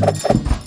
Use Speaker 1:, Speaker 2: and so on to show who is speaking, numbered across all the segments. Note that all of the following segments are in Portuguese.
Speaker 1: you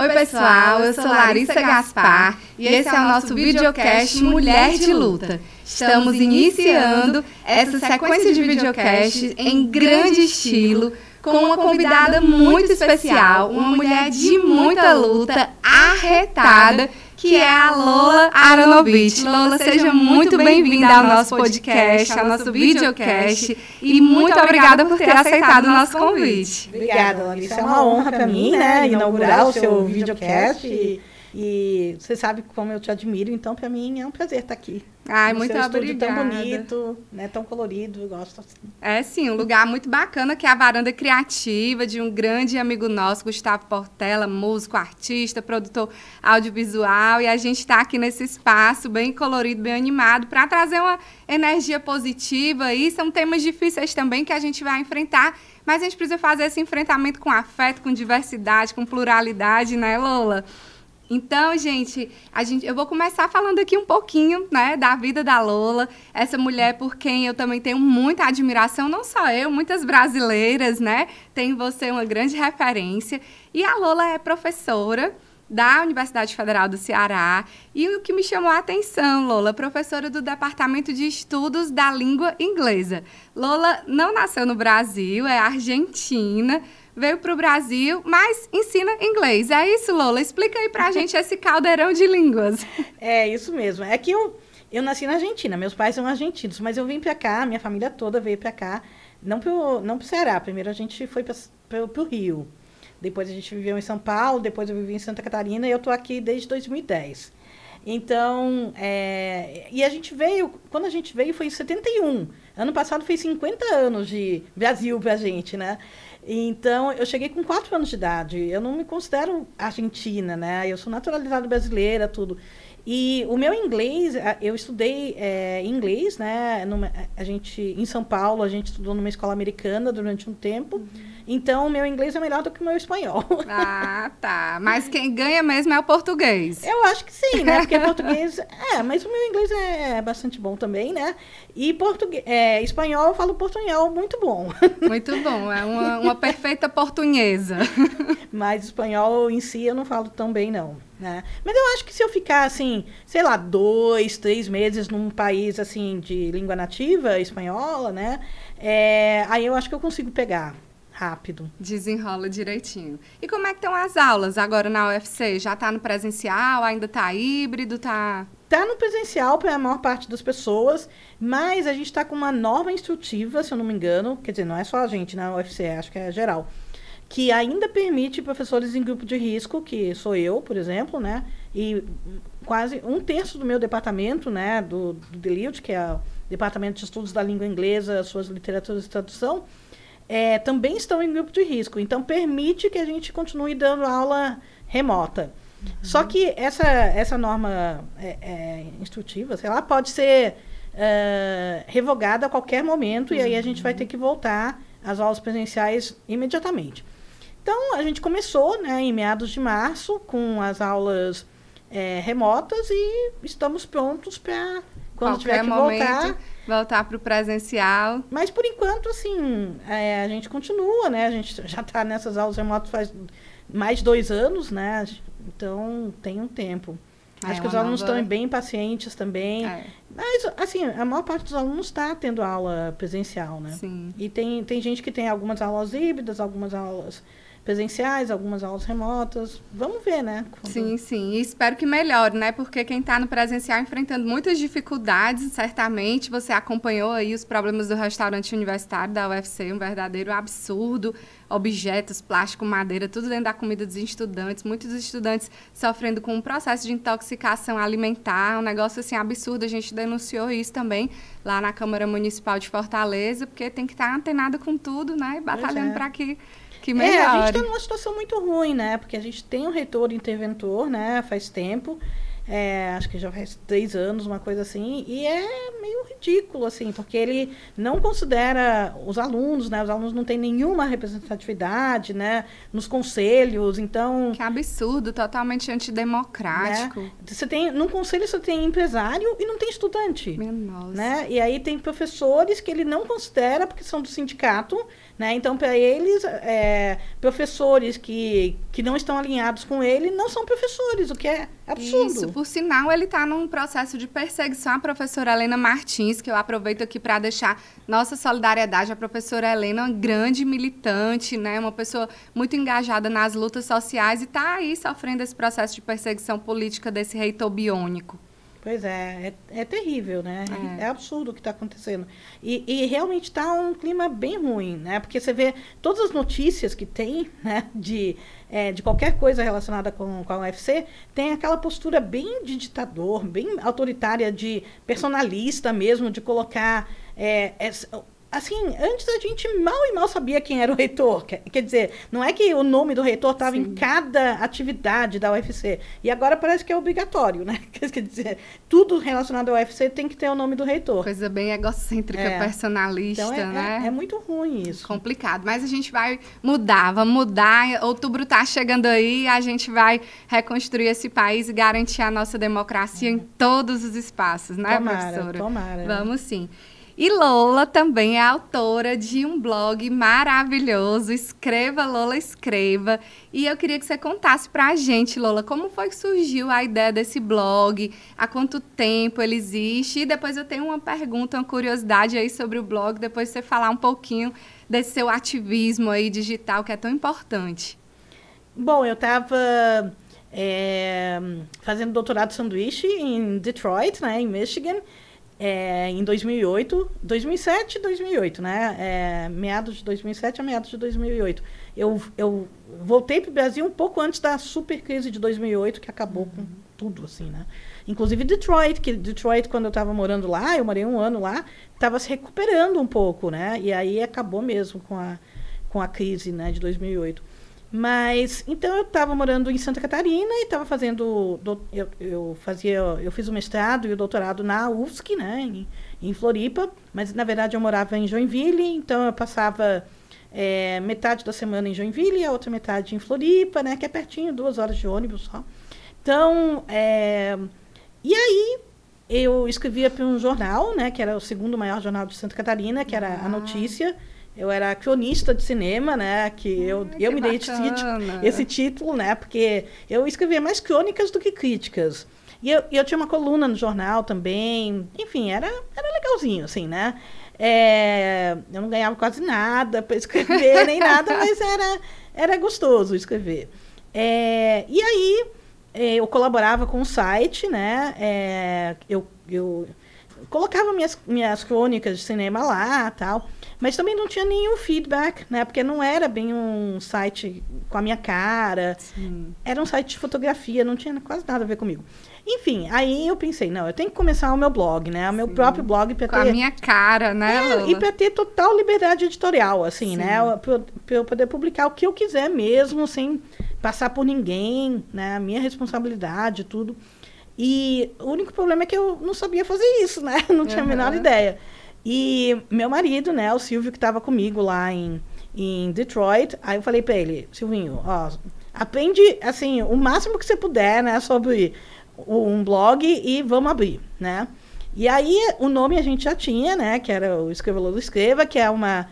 Speaker 1: Oi, pessoal, eu sou Larissa Gaspar e esse é o nosso videocast Mulher de Luta.
Speaker 2: Estamos iniciando essa sequência de videocast em grande estilo com uma convidada muito especial, uma mulher de muita luta, arretada que é a Lola Aronovich. Lola, seja muito bem-vinda ao nosso podcast, ao nosso videocast. E muito obrigada por ter aceitado o nosso convite. Obrigada, isso É uma honra para mim, né, inaugurar o seu videocast. E
Speaker 1: e você sabe como eu te admiro, então para mim é um prazer estar tá aqui. Ai, no muito seu obrigada. tão bonito, né, tão colorido, eu gosto assim.
Speaker 2: É sim, um lugar muito bacana que é a varanda criativa de um grande amigo nosso, Gustavo Portela, músico, artista, produtor audiovisual, e a gente está aqui nesse espaço bem colorido, bem animado para trazer uma energia positiva e são temas difíceis também que a gente vai enfrentar mas a gente precisa fazer esse enfrentamento com afeto, com diversidade, com pluralidade, né, Lola? Então, gente, a gente, eu vou começar falando aqui um pouquinho, né, da vida da Lola, essa mulher por quem eu também tenho muita admiração, não só eu, muitas brasileiras, né, tem você uma grande referência. E a Lola é professora da Universidade Federal do Ceará e o que me chamou a atenção, Lola, professora do Departamento de Estudos da Língua Inglesa. Lola não nasceu no Brasil, é argentina, veio para o Brasil, mas ensina inglês. É isso, Lola? Explica aí para a gente esse caldeirão de línguas. É isso mesmo. É que eu, eu nasci na Argentina, meus
Speaker 1: pais são argentinos, mas eu vim para cá, minha família toda veio para cá, não para não o Ceará. Primeiro a gente foi para o Rio, depois a gente viveu em São Paulo, depois eu vivi em Santa Catarina e eu estou aqui desde 2010. Então, é, e a gente veio, quando a gente veio foi em 71. Ano passado fez 50 anos de Brasil pra gente, né? Então, eu cheguei com quatro anos de idade. Eu não me considero argentina, né? Eu sou naturalizada brasileira, tudo. E o meu inglês, eu estudei é, inglês, né? Numa, a gente, em São Paulo, a gente estudou numa escola americana durante um tempo. Uhum. Então, meu inglês é melhor do que o meu espanhol. Ah, tá. Mas quem ganha mesmo é o português. Eu acho que sim, né? Porque português. É, mas o meu inglês é, é bastante bom também, né? E português, é, espanhol, eu falo portunhol muito bom. Muito bom. É uma, uma perfeita portunhesa. Mas espanhol em si eu não falo tão bem, não. Né? Mas eu acho que se eu ficar assim, sei lá, dois, três meses num país assim de língua nativa espanhola, né? É, aí eu acho que eu consigo pegar rápido.
Speaker 2: Desenrola direitinho. E como é que estão as aulas agora na UFC? Já está no presencial? Ainda está híbrido? Tá
Speaker 1: Tá no presencial para a maior parte das pessoas, mas a gente está com uma norma instrutiva, se eu não me engano, quer dizer, não é só a gente na né, UFC, acho que é geral, que ainda permite professores em grupo de risco, que sou eu, por exemplo, né? E quase um terço do meu departamento, né, do, do DELIUT, que é o Departamento de Estudos da Língua Inglesa, Suas Literaturas e Tradução, é, também estão em grupo de risco. Então, permite que a gente continue dando aula remota. Uhum. Só que essa, essa norma é, é, instrutiva, sei lá, pode ser uh, revogada a qualquer momento uhum. e aí a gente vai ter uhum. que voltar às aulas presenciais imediatamente. Então, a gente começou né, em meados de março com as aulas é, remotas e estamos prontos para, quando qualquer tiver que momento. voltar
Speaker 2: Voltar para o presencial. Mas por enquanto, assim, é, a gente continua,
Speaker 1: né? A gente já está nessas aulas remotas faz mais dois anos, né? Então tem um tempo. É, Acho que os alunos nova... estão bem pacientes também. É. Mas, assim, a maior parte dos alunos está tendo aula presencial, né? Sim. E tem, tem gente que tem algumas aulas
Speaker 2: híbridas, algumas aulas presenciais, algumas aulas remotas. Vamos ver, né? Quando... Sim, sim. E espero que melhore, né? Porque quem está no presencial enfrentando muitas dificuldades, certamente você acompanhou aí os problemas do restaurante universitário da UFC, um verdadeiro absurdo. Objetos, plástico, madeira, tudo dentro da comida dos estudantes. Muitos estudantes sofrendo com um processo de intoxicação alimentar, um negócio assim absurdo. A gente denunciou isso também lá na Câmara Municipal de Fortaleza, porque tem que estar tá antenado com tudo, né? E batalhando é. para que que É, a gente está numa
Speaker 1: situação muito ruim, né? Porque a gente tem um reitor interventor, né? Faz tempo. É, acho que já faz três anos, uma coisa assim, e é meio ridículo, assim, porque ele não considera os alunos, né? Os alunos não têm nenhuma representatividade, né? Nos conselhos, então... Que absurdo, totalmente antidemocrático. Né? Você tem, num conselho você tem empresário e não tem estudante. nossa. Né? E aí tem professores que ele não considera porque são do sindicato, né? Então, para
Speaker 2: eles, é, professores que, que não estão alinhados com ele não são professores, o que é absurdo. Isso, por sinal, ele está num processo de perseguição à professora Helena Martins, que eu aproveito aqui para deixar nossa solidariedade à professora Helena, uma grande militante, né? uma pessoa muito engajada nas lutas sociais e está aí sofrendo esse processo de perseguição política desse reitor biônico.
Speaker 1: Pois é, é, é terrível, né? É. é, absurdo o que está acontecendo. E, e realmente está um clima bem ruim, né? Porque você vê todas as notícias que tem, né? De, é, de qualquer coisa relacionada com, com a UFC, tem aquela postura bem de ditador, bem autoritária, de personalista mesmo, de colocar é, assim, antes a gente mal e mal sabia quem era o reitor. Quer dizer, não é que o nome do reitor estava em cada atividade da UFC. E agora parece que é obrigatório, né? Quer dizer, tudo relacionado à UFC tem que ter o nome do reitor.
Speaker 2: Coisa bem egocêntrica, é. personalista, então é, é né? É, é, muito ruim isso. Complicado. Mas a gente vai mudar, vamos mudar. Outubro está chegando aí, a gente vai reconstruir esse país e garantir a nossa democracia em é. todos os espaços, né, tomara, professora? Tomara. Vamos sim. E Lola também é autora de um blog maravilhoso, Escreva Lola Escreva. E eu queria que você contasse para a gente, Lola, como foi que surgiu a ideia desse blog, há quanto tempo ele existe. E depois eu tenho uma pergunta, uma curiosidade aí sobre o blog, depois você falar um pouquinho desse seu ativismo aí digital que é tão importante.
Speaker 1: Bom, eu estava é, eh, fazendo doutorado sanduíche em Detroit, né, em Michigan é, em 2008, 2007 2008, né? É, meados de 2007 a meados de 2008. Eu, eu voltei para o Brasil um pouco antes da super crise de 2008, que acabou uhum. com tudo, assim, né? Inclusive Detroit, que Detroit, quando eu estava morando lá, eu morei um ano lá, estava se recuperando um pouco, né? E aí acabou mesmo com a, com a crise né, de 2008. Mas então eu estava morando em Santa Catarina e estava fazendo eu, eu, fazia eu fiz o mestrado e o doutorado na UFSC, né, em, em Floripa, mas na verdade eu morava em Joinville, então eu passava é, metade da semana em Joinville e a outra metade em Floripa, né, que é pertinho, duas horas de ônibus só. Então, é, e aí eu escrevia para um jornal, né, que era o segundo maior jornal de Santa Catarina, que era a Notícia eu era cronista de cinema, né? Que eu, que eu me dei esse título, né? Porque eu escrevia mais crônicas do que críticas. E eu, eu tinha uma coluna no jornal também. Enfim, era, era legalzinho, assim, né? É, eu não ganhava quase nada para escrever, nem nada, mas era, era gostoso escrever. É, e aí, é, eu colaborava com o site, né? É, eu, eu colocava minhas, minhas crônicas de cinema lá tal. Mas também não tinha nenhum feedback, né? Porque não era bem um site com a minha cara. Sim. Era um site de fotografia, não tinha quase nada a ver comigo. Enfim, aí eu pensei, não, eu tenho que começar o meu blog, né? O meu Sim. próprio blog para ter... a minha
Speaker 2: cara, né, é, E para
Speaker 1: ter total liberdade editorial, assim, né? Sim. né? Para eu poder publicar o que eu quiser mesmo, sem passar por ninguém, né? A minha responsabilidade, tudo. E o único problema é que eu não sabia fazer isso, né? Não tinha uhum. a menor ideia. E meu marido, né, o Silvio, que estava comigo lá em, em Detroit, aí eu falei para ele, Silvinho, ó, aprende, assim, o máximo que você puder, né, sobre um blog e vamos abrir, né? E aí, o nome a gente já tinha, né? Que era o Escreva Lolo Escreva, que é uma,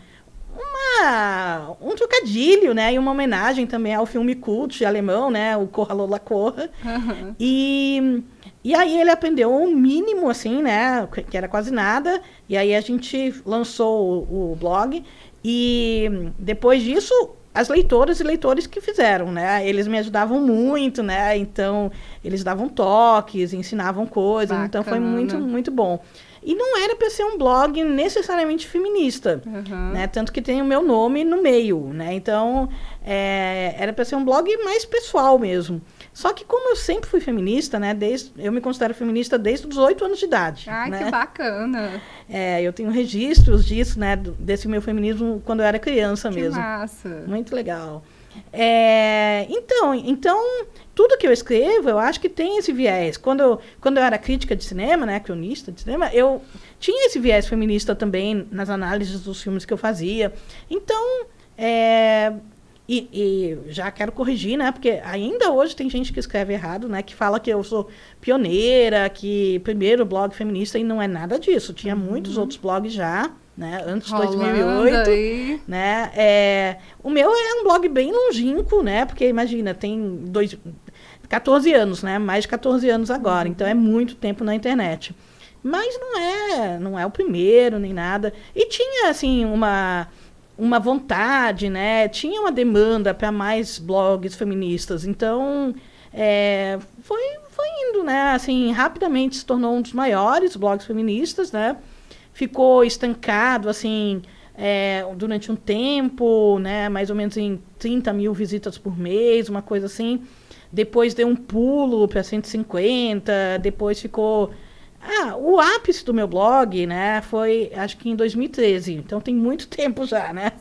Speaker 1: uma, um trocadilho, né? E uma homenagem também ao filme cult alemão, né? O Corra Lola Corra. Uhum. E e aí ele aprendeu um mínimo, assim, né? Que era quase nada. E aí a gente lançou o, o blog. E depois disso, as leitoras e leitores que fizeram, né? Eles me ajudavam muito, né? Então, eles davam toques, ensinavam coisas. Bacana. Então, foi muito, muito bom. E não era para ser um blog necessariamente feminista, uhum. né? Tanto que tem o meu nome no meio, né? Então, é, era para ser um blog mais pessoal mesmo. Só que como eu sempre fui feminista, né? Desde, eu me considero feminista desde os oito anos de idade. Ai, né? que
Speaker 2: bacana!
Speaker 1: É, eu tenho registros disso, né? Desse meu feminismo quando eu era criança que mesmo. Massa! Muito legal. É, então, então, tudo que eu escrevo, eu acho que tem esse viés. Quando eu, quando eu era crítica de cinema, né, cronista de cinema, eu tinha esse viés feminista também nas análises dos filmes que eu fazia. Então, é, e, e, já quero corrigir, né? Porque ainda hoje tem gente que escreve errado, né? Que fala que eu sou pioneira, que primeiro blog feminista, e não é nada disso. Tinha uhum. muitos outros blogs já, né? Antes de 2008, aí. né? É, o meu é um blog bem longínquo, né? Porque imagina, tem dois, 14 anos, né? Mais de 14 anos agora. Uhum. Então é muito tempo na internet. Mas não é, não é o primeiro nem nada. E tinha assim uma uma vontade, né? Tinha uma demanda para mais blogs feministas. Então, é, foi, foi indo, né? Assim, rapidamente se tornou um dos maiores blogs feministas, né? Ficou estancado, assim, é, durante um tempo, né? Mais ou menos em 30 mil visitas por mês, uma coisa assim. Depois deu um pulo para 150, depois ficou ah, o ápice do meu blog, né, foi acho que em 2013, então tem muito tempo já, né?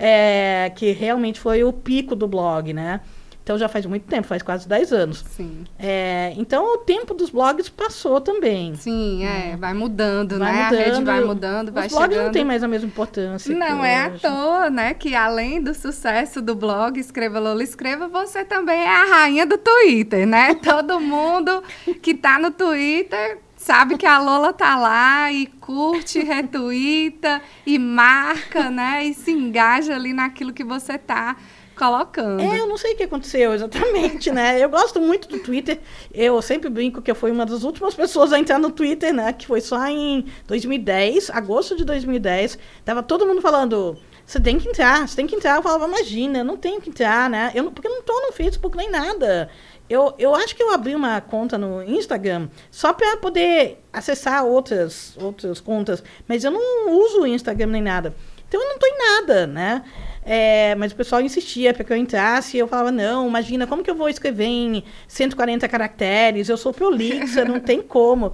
Speaker 1: É, que realmente foi o pico do blog, né? Então já faz muito tempo, faz quase 10 anos. Sim. É, então o tempo dos blogs passou também. Sim, é, né? vai mudando, vai né? Mudando, a rede vai mudando, vai chegando. Os blogs não têm mais a mesma importância. Não é hoje.
Speaker 2: à toa, né? Que além do sucesso do blog Escreva Lola Escreva, você também é a rainha do Twitter, né? Todo mundo que tá no Twitter sabe que a Lola tá lá e curte, retuita e marca, né? E se engaja ali naquilo que você tá colocando. É, eu não sei o que aconteceu exatamente, né? Eu gosto muito do Twitter.
Speaker 1: Eu sempre brinco que eu fui uma das últimas pessoas a entrar no Twitter, né? Que foi só em 2010, agosto de 2010. Tava todo mundo falando você tem que entrar, você tem que entrar. Eu falava, imagina, eu não tenho que entrar, né? Eu, porque eu não tô no Facebook nem nada. Eu, eu acho que eu abri uma conta no Instagram só para poder acessar outras, outras contas, mas eu não uso o Instagram nem nada. Então eu não estou em nada, né? É, mas o pessoal insistia para que eu entrasse, e eu falava, não, imagina, como que eu vou escrever em 140 caracteres? Eu sou prolixa, não tem como.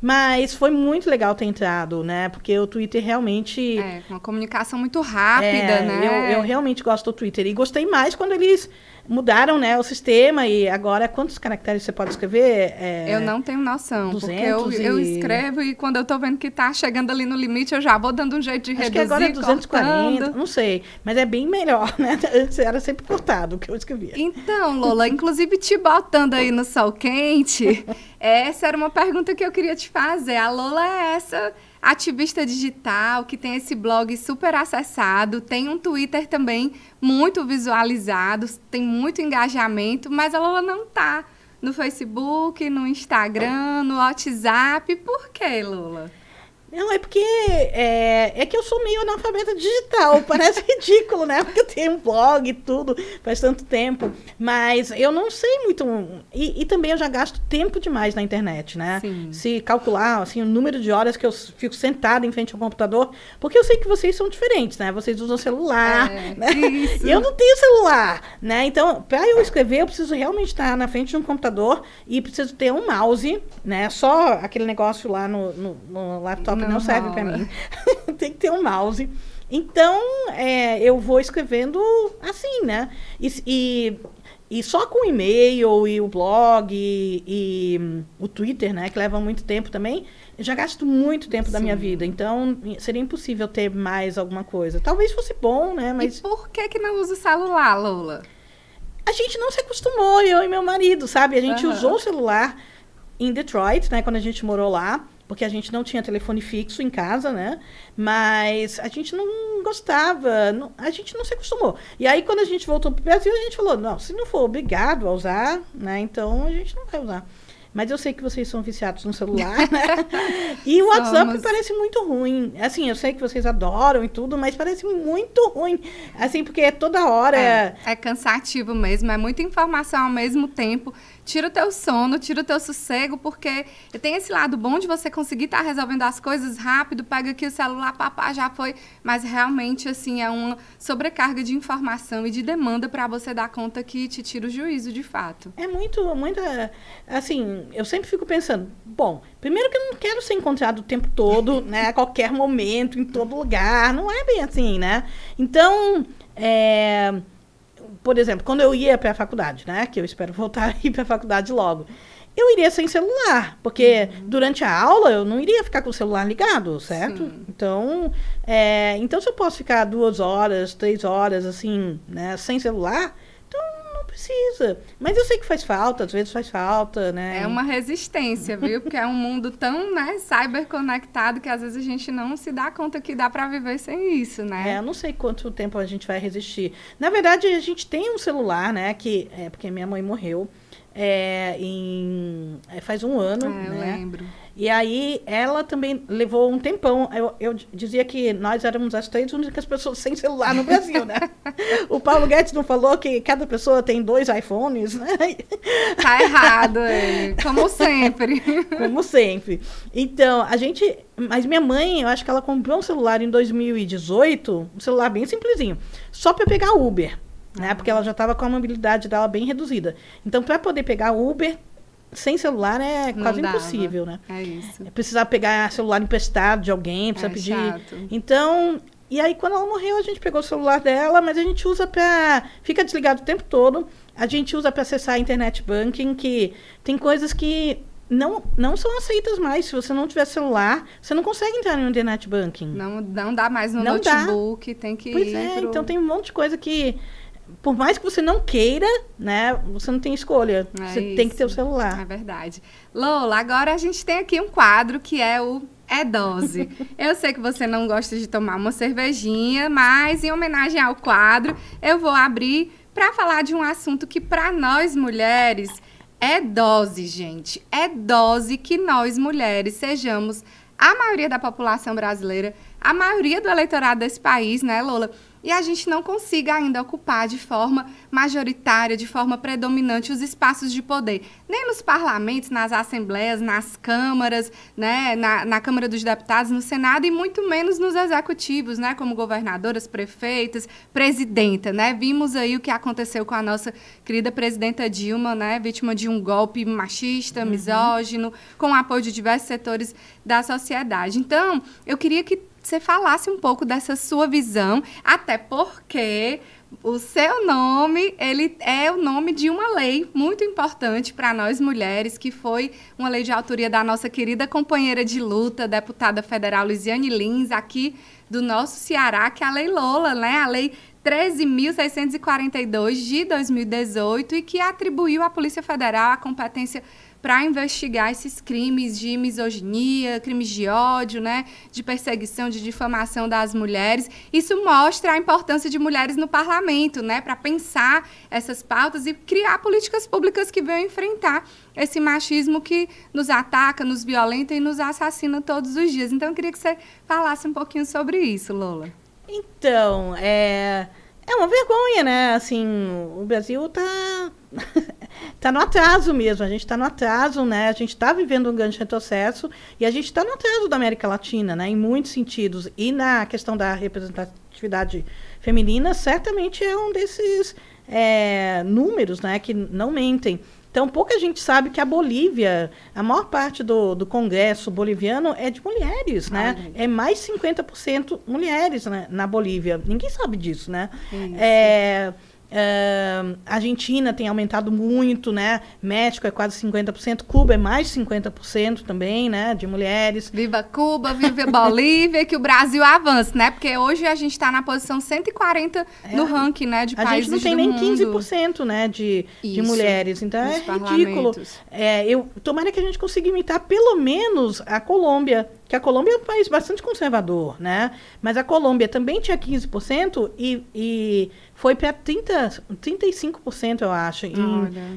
Speaker 1: Mas foi muito legal ter entrado, né? Porque o Twitter realmente. É, uma comunicação muito rápida, é, né? Eu, eu realmente gosto do Twitter. E gostei mais quando eles mudaram né, o sistema e agora quantos caracteres você pode escrever? É... eu não
Speaker 2: tenho noção, porque eu, e... eu escrevo e quando eu estou vendo que está chegando ali no limite, eu já vou dando um jeito de Acho reduzir, que agora é 240, cortando. não sei, mas é bem melhor, né? Antes era sempre cortado o que eu escrevia. Então, Lola, inclusive te botando aí no sol quente, essa era uma pergunta que eu queria te fazer. A Lola é essa ativista digital, que tem esse blog super acessado, tem um Twitter também muito visualizado, tem muito engajamento, mas ela não tá no Facebook, no Instagram, no WhatsApp. Por quê, Lula? Não, é porque é, é que eu sou meio analfabeta digital. Parece ridículo, né? Porque eu tenho um
Speaker 1: blog e tudo, faz tanto tempo. Mas eu não sei muito. E, e também eu já gasto tempo demais na internet, né? Sim. Se calcular assim, o número de horas que eu fico sentada em frente ao computador, porque eu sei que vocês são diferentes, né? Vocês usam celular. É, né? Isso. Eu não tenho celular, né? Então, para eu escrever, eu preciso realmente estar na frente de um computador e preciso ter um mouse, né? Só aquele negócio lá no, no, no laptop não, não serve para mim. Tem que ter um mouse. Então, é, eu vou escrevendo assim, né? E, e, e só com o e-mail e o blog e, e, o Twitter, né? Que leva muito tempo também. já gasto muito tempo Sim. da minha vida. Então, seria impossível ter mais alguma coisa. Talvez fosse bom, né? Mas... E por que que não usa o celular, Lula? A gente não se acostumou, eu e meu marido, sabe? A gente uhum. usou o celular em Detroit, né? Quando a gente morou lá porque a gente não tinha telefone fixo em casa, né? Mas a gente não gostava, não, a gente não se acostumou. E aí, quando a gente voltou para o Brasil, a gente falou: não, se não for obrigado a usar, né? Então a gente não vai usar. Mas eu sei que vocês são viciados no celular, né? E o WhatsApp Somos. parece muito
Speaker 2: ruim. Assim, eu sei que vocês adoram e tudo, mas parece muito ruim. Assim, porque é toda hora. É, é cansativo mesmo, é muita informação ao mesmo tempo tira o teu sono, tira o teu sossego, porque tem esse lado bom de você conseguir estar tá resolvendo as coisas rápido, pega aqui o celular, papá, já foi, mas realmente, assim, é uma sobrecarga de informação e de demanda para você dar conta que te tira o juízo, de fato.
Speaker 1: É muito, muita, é, assim, eu sempre fico pensando, bom, primeiro que eu não quero ser encontrado o tempo todo, né, a qualquer momento, em todo lugar, não é bem assim, né? Então, é por exemplo, quando eu ia para a faculdade, né? Que eu espero voltar a ir para a faculdade logo. Eu iria sem celular, porque uhum. durante a aula eu não iria ficar com o celular ligado, certo? Sim. Então, é, então se eu posso ficar duas horas, três horas, assim, né, sem celular, precisa. Mas eu sei que faz falta, às vezes faz falta,
Speaker 2: né? É uma resistência, viu? Porque é um mundo tão, né, cyberconectado que às vezes a gente não se dá conta que dá para viver sem isso, né? É, eu não sei quanto tempo a gente vai resistir. Na
Speaker 1: verdade, a gente tem um celular, né, que é porque minha mãe morreu é, em, é, faz um ano. É, né? eu lembro. E aí ela também levou um tempão. Eu, eu, dizia que nós éramos as três únicas pessoas sem celular no Brasil, né? o Paulo Guedes não falou que cada pessoa tem dois iPhones, né? Tá errado, é. como sempre. como sempre. Então, a gente. Mas minha mãe, eu acho que ela comprou um celular em 2018, um celular bem simplesinho, só para pegar Uber né? Porque ela já estava com a mobilidade dela bem reduzida. Então, para poder pegar Uber sem celular é quase impossível, né? É isso. É Precisava pegar celular emprestado de alguém, precisa é pedir. Chato. Então, e aí quando ela morreu, a gente pegou o celular dela, mas a gente usa para fica desligado o tempo todo. A gente usa para acessar a internet banking, que tem coisas que não, não são aceitas mais. Se você não tiver celular, você não consegue entrar no internet banking.
Speaker 2: Não, não dá mais no não notebook, dá. tem que Pois é, pro... então tem
Speaker 1: um monte de coisa que
Speaker 2: por mais que você não queira, né, você não tem escolha. É você isso. tem que ter o celular. É verdade. Lola, agora a gente tem aqui um quadro que é o é dose. Eu sei que você não gosta de tomar uma cervejinha, mas em homenagem ao quadro, eu vou abrir para falar de um assunto que para nós mulheres é dose, gente. É dose que nós mulheres sejamos a maioria da população brasileira, a maioria do eleitorado desse país, né, Lola? e a gente não consiga ainda ocupar de forma majoritária, de forma predominante, os espaços de poder, nem nos parlamentos, nas assembleias, nas câmaras, né, na, na Câmara dos Deputados, no Senado e muito menos nos executivos, né, como governadoras, prefeitas, presidenta, né? Vimos aí o que aconteceu com a nossa querida presidenta Dilma, né, vítima de um golpe machista, uhum. misógino, uhum. com o apoio de diversos setores da sociedade. Então, eu queria que você falasse um pouco dessa sua visão, até porque o seu nome, ele é o nome de uma lei muito importante para nós mulheres, que foi uma lei de autoria da nossa querida companheira de luta, deputada federal Luiziane Lins, aqui do nosso Ceará, que é a Lei Lola, né? A Lei 13.642 de 2018 e que atribuiu à Polícia Federal a competência para investigar esses crimes de misoginia, crimes de ódio, né, de perseguição, de difamação das mulheres. Isso mostra a importância de mulheres no parlamento, né, para pensar essas pautas e criar políticas públicas que venham enfrentar esse machismo que nos ataca, nos violenta e nos assassina todos os dias. Então, eu queria que você falasse um pouquinho sobre isso, Lola.
Speaker 1: Então,
Speaker 2: é, é uma vergonha,
Speaker 1: né? Assim, o Brasil tá tá no atraso mesmo, a gente está no atraso, né? A gente está vivendo um grande retrocesso e a gente está no atraso da América Latina, né? Em muitos sentidos. E na questão da representatividade feminina, certamente é um desses é, números, né? Que não mentem. Então, pouca gente sabe que a Bolívia, a maior parte do, do Congresso boliviano é de mulheres, né? Ai, é mais 50% mulheres né, na Bolívia. Ninguém sabe disso, né? Isso. É Uh, Argentina tem aumentado muito, né? México é quase 50%,
Speaker 2: Cuba é mais de 50% também, né? De mulheres. Viva Cuba, viva Bolívia, que o Brasil avance, né? Porque hoje a gente está na posição 140 é, no ranking, né? De a países gente não tem nem mundo.
Speaker 1: 15%, né? De, Isso, de mulheres. Então é ridículo. É, eu, tomara que a gente consiga imitar pelo menos a Colômbia, que a Colômbia é um país bastante conservador, né? Mas a Colômbia também tinha 15% e, e foi para 35%, eu acho, em,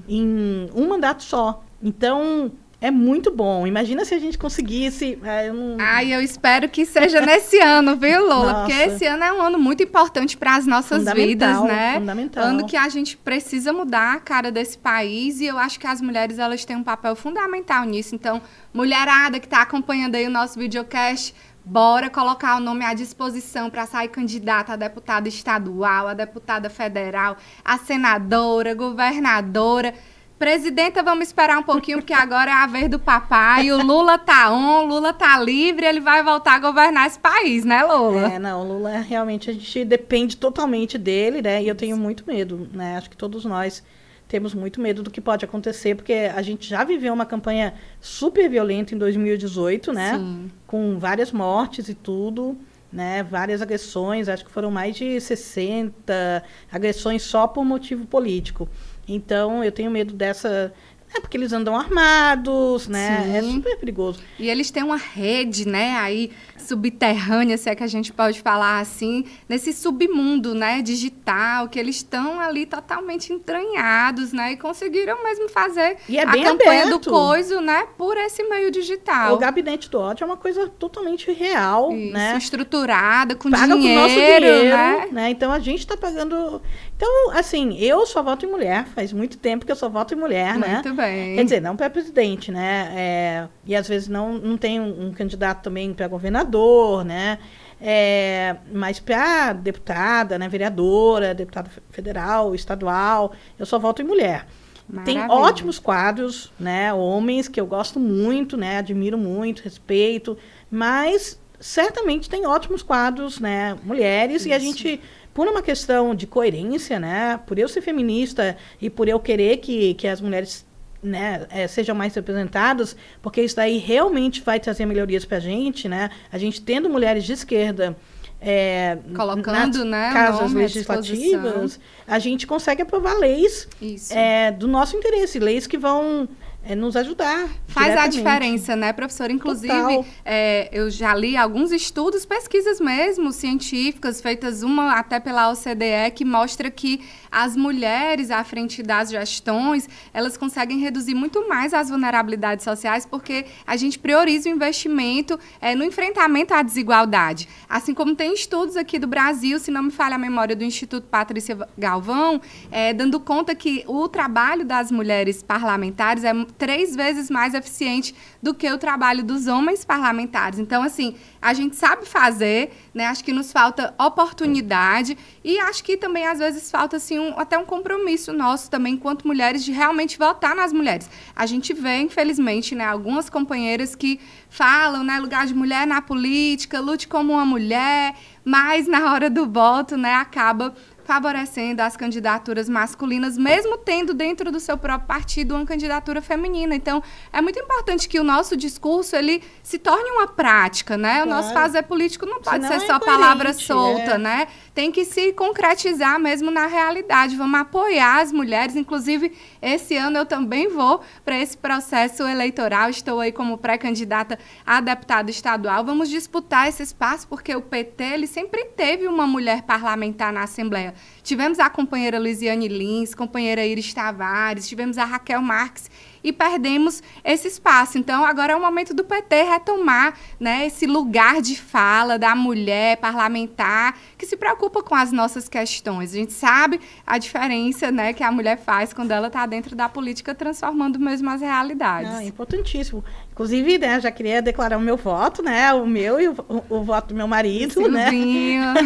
Speaker 1: em, um mandato só. Então,
Speaker 2: é muito bom. Imagina se a gente conseguisse. É, um... Ai, eu espero que seja nesse ano, viu, Lola? Nossa. Porque esse ano é um ano muito importante para as nossas vidas, né? Fundamental. Ano que a gente precisa mudar a cara desse país e eu acho que as mulheres elas têm um papel fundamental nisso. Então, mulherada que está acompanhando aí o nosso videocast, Bora colocar o nome à disposição para sair candidata a deputada estadual, a deputada federal, a senadora, governadora. Presidenta, vamos esperar um pouquinho, porque agora é a vez do papai. O Lula tá on, Lula tá livre, ele vai voltar a governar esse país, né, Lula? É,
Speaker 1: não, Lula realmente a gente depende totalmente dele, né? E eu tenho muito medo, né? Acho que todos nós temos muito medo do que pode acontecer, porque a gente já viveu uma campanha super violenta em 2018, né? Sim. Com várias mortes e tudo, né? Várias agressões, acho que foram mais de 60 agressões só por motivo político. Então, eu tenho medo dessa é porque eles andam
Speaker 2: armados, né? É Sim. É super perigoso. E eles têm uma rede, né? Aí subterrânea, se é que a gente pode falar assim, nesse submundo, né, digital, que eles estão ali totalmente entranhados, né, e conseguiram mesmo fazer é a campanha aberto. do coiso, né, por esse meio digital. O gabinete do ódio é uma coisa totalmente real, Isso,
Speaker 1: né? estruturada, com Paga dinheiro, com o nosso dinheiro, né? né? Então a gente está pagando então, assim, eu só voto em mulher, faz muito tempo que eu só voto em mulher, muito né? Muito bem. Quer dizer, não para presidente, né? É, e às vezes não, não tem um, um candidato também para governador, né? É, mas para deputada, né, vereadora, deputada federal, estadual, eu só voto em mulher. Maravilha. Tem ótimos quadros, né, homens que eu gosto muito, né, admiro muito, respeito, mas certamente tem ótimos quadros, né, mulheres Isso. e a gente por uma questão de coerência, né? Por eu ser feminista e por eu querer que, que as mulheres né, é, sejam mais representadas, porque isso daí realmente vai trazer melhorias para a gente, né? A gente tendo mulheres de esquerda é, colocando nas né, casas legislativas, a gente consegue aprovar leis é, do nosso interesse, leis que vão é nos
Speaker 2: ajudar. Faz a diferença, né, professora? Inclusive, é, eu já li alguns estudos, pesquisas mesmo, científicas, feitas uma até pela OCDE, que mostra que as mulheres à frente das gestões, elas conseguem reduzir muito mais as vulnerabilidades sociais, porque a gente prioriza o investimento é, no enfrentamento à desigualdade. Assim como tem estudos aqui do Brasil, se não me falha a memória, do Instituto Patrícia Galvão, é, dando conta que o trabalho das mulheres parlamentares é três vezes mais eficiente do que o trabalho dos homens parlamentares. Então, assim, a gente sabe fazer, né? Acho que nos falta oportunidade e acho que também às vezes falta assim um, até um compromisso nosso também enquanto mulheres de realmente votar nas mulheres. A gente vê, infelizmente, né, algumas companheiras que falam, né, lugar de mulher na política, lute como uma mulher, mas na hora do voto, né, acaba favorecendo as candidaturas masculinas, mesmo tendo dentro do seu próprio partido uma candidatura feminina. Então, é muito importante que o nosso discurso ele se torne uma prática, né? Claro. O nosso fazer político não pode Senão ser é só é palavra solta, é. né? Tem que se concretizar mesmo na realidade. Vamos apoiar as mulheres, inclusive esse ano eu também vou para esse processo eleitoral. Estou aí como pré-candidata a deputada estadual. Vamos disputar esse espaço porque o PT ele sempre teve uma mulher parlamentar na Assembleia. Tivemos a companheira Luiziane Lins, companheira Iris Tavares, tivemos a Raquel Marques e perdemos esse espaço. Então, agora é o momento do PT retomar né, esse lugar de fala da mulher parlamentar que se preocupa com as nossas questões. A gente sabe a diferença né, que a mulher faz quando ela está dentro da política, transformando mesmo as realidades. Ah, importantíssimo. Inclusive, né, já queria declarar
Speaker 1: o meu voto, né? O meu e o, o, o voto do meu marido, Silvinho. né?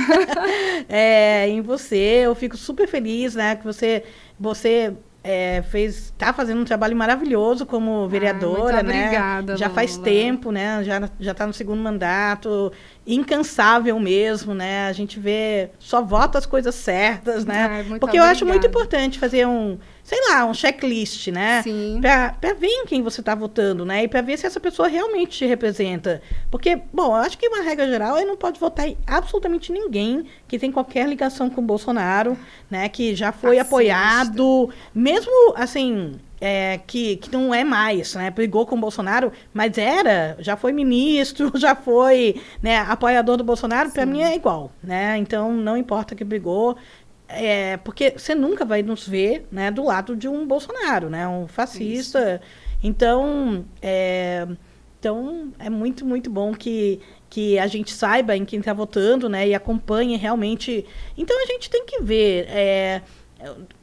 Speaker 1: é, em você, eu fico super feliz, né? Que você, você é, fez está fazendo um trabalho maravilhoso como vereadora, ah, né? Obrigada, já faz tempo, né? Já já está no segundo mandato, incansável mesmo, né? A gente vê só vota as coisas certas, né? Ah, Porque obrigada. eu acho muito importante fazer um sei lá, um checklist, né? Sim. Pra, pra ver em quem você tá votando, né? E pra ver se essa pessoa realmente te representa. Porque, bom, eu acho que uma regra geral é não pode votar em absolutamente ninguém que tem qualquer ligação com o Bolsonaro, né? Que já foi apoiado, mesmo, assim... É, que, que não é mais, né? Brigou com o Bolsonaro, mas era, já foi ministro, já foi né, apoiador do Bolsonaro, para mim é igual, né? Então não importa que brigou, é, porque você nunca vai nos ver né, do lado de um Bolsonaro, né, um fascista. Isso. Então, é, então, é muito, muito bom que, que a gente saiba em quem está votando né, e acompanhe realmente. Então, a gente tem que ver é,